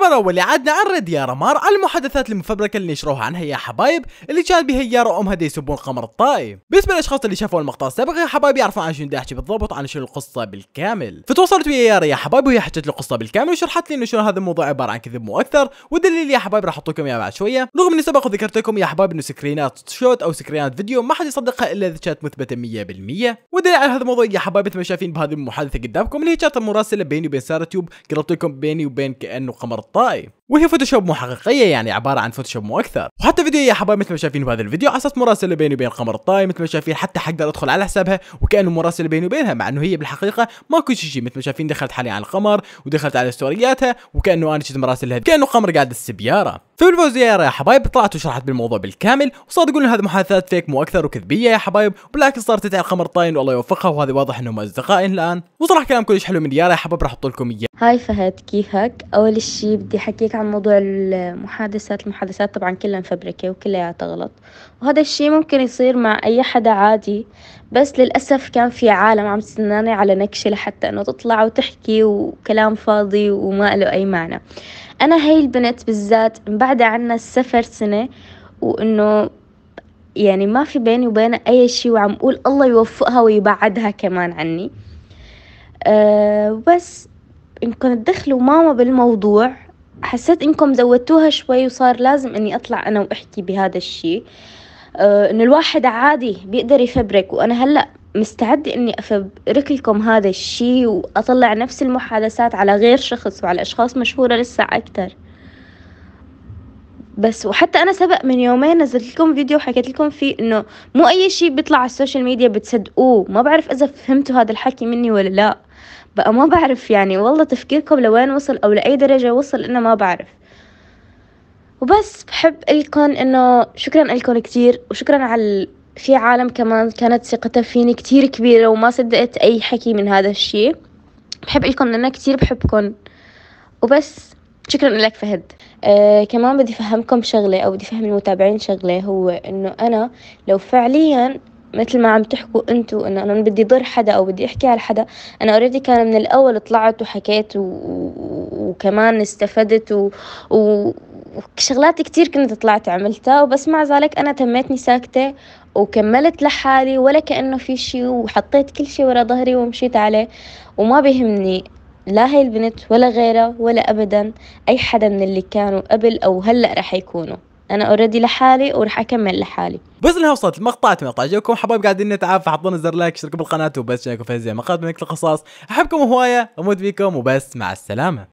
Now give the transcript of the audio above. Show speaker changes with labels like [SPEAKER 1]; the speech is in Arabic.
[SPEAKER 1] الخبر الاول اللي عادنا عن ريد يارا مار المحادثات المفبركه اللي نشروها عنها يا حبايب اللي كان بها يارا وامها دي يسبون قمر الطائي بالنسبه للاشخاص اللي شافوا المقطع السابق يا حبايب يعرفون عن شنو احكي بالضبط عن شنو القصه بالكامل فتواصلت ويا يارا يا حبايب وهي حكت لي القصه بالكامل وشرحت لي انه شنو هذا الموضوع عباره عن كذب مو اكثر والدليل يا حبايب راح احطكم اياه بعد شويه رغم اني سبق وذكرت لكم يا حبايب انه سكرينات شوت او سكرينات فيديو ما حد يصدقها الا اذا كانت مثبته 100% والدليل على هذا الموضوع يا حبايب مثل ما شايفين بهذه المحادثه قدامكم اللي هي كانت مراسله بيني وبين ساره تيوب قربت لكم بيني وبين كانه قمر الطائي وهي فوتوشوب مو حقيقيه يعني عباره عن فوتوشوب مو اكثر وحتى فيديو يا حبايب مثل ما شايفين بهذا الفيديو على اساس مراسله بيني وبين قمر الطاي مثل ما شايفين حتى حقدر ادخل على حسابها وكانه مراسله بيني وبينها مع انه هي بالحقيقه ماكو شيء مثل ما شايفين دخلت حالي على القمر ودخلت على ستورياتها وكانه انا كنت مراسلها كانه قمر قاعد السبياره فبالفو زيارة يا حبايب طلعت وشرحت بالموضوع بالكامل وصار تقول ان هذه محادثات فيك مو اكثر وكذبيه يا حبايب وبالعكس صارت تدعي القمر طاين والله يوفقها وهذا واضح انهم اصدقاء الان وصراحه كلام كلش حلو من ديارة يا حبايب راح احط لكم اياه
[SPEAKER 2] هاي فهد كيفك اول شيء بدي احكيك عن موضوع المحادثات المحادثات طبعا كلها مفبركة وكلياتها غلط وهذا الشي ممكن يصير مع أي حدا عادي بس للأسف كان في عالم عم تستناني على نكشة لحتى أنه تطلع وتحكي وكلام فاضي وما له أي معنى أنا هاي البنت بالذات بعد عنا السفر سنة وأنه يعني ما في بيني وبينها أي شي وعم أقول الله يوفقها ويبعدها كمان عني أه بس إن كنت دخلوا ماما بالموضوع حسيت انكم زودتوها شوي وصار لازم اني اطلع انا واحكي بهذا الشيء أه انه الواحد عادي بيقدر يفبرك وانا هلا مستعدة اني افبرك لكم هذا الشيء واطلع نفس المحادثات على غير شخص وعلى اشخاص مشهورة لسه اكثر بس وحتى انا سبق من يومين نزلت لكم فيديو وحكيت لكم فيه انه مو اي شيء بيطلع على السوشيال ميديا بتصدقوه ما بعرف اذا فهمتوا هذا الحكي مني ولا لا بقى ما بعرف يعني والله تفكيركم لوين وصل أو لأي درجة وصل إنه ما بعرف وبس بحب لكم إنه شكرا لكم كتير وشكرا على في عالم كمان كانت ثقتها فيني كتير كبيرة وما صدقت أي حكي من هذا الشي بحب لكم أنا كتير بحبكم وبس شكرا لك فهد آه كمان بدي فهمكم شغلة أو بدي فهم المتابعين شغلة هو إنه أنا لو فعليا مثل ما عم تحكوا انتوا انه انا بدي ضر حدا او بدي احكي على حدا انا اوريدي كان من الاول طلعت وحكيت و... وكمان استفدت و... و... وشغلات كتير كنت طلعت عملتها وبس مع ذلك انا تميتني ساكته وكملت لحالي ولا كانه في شيء وحطيت كل شيء ورا ظهري ومشيت عليه وما بيهمني لا هاي البنت ولا غيرها ولا ابدا اي حدا من اللي كانوا قبل او هلا رح يكونوا انا اوريدي لحالي وراح اكمل لحالي
[SPEAKER 1] بس انها وصلت المقطع اتوقع عجبكم طيب، حبايب قاعدين نتعافى حطونا زر لايك اشتركوا بالقناه وبس شاركوا في هذه المقاطع من القصص احبكم هوايه اموت بيكم وبس مع السلامه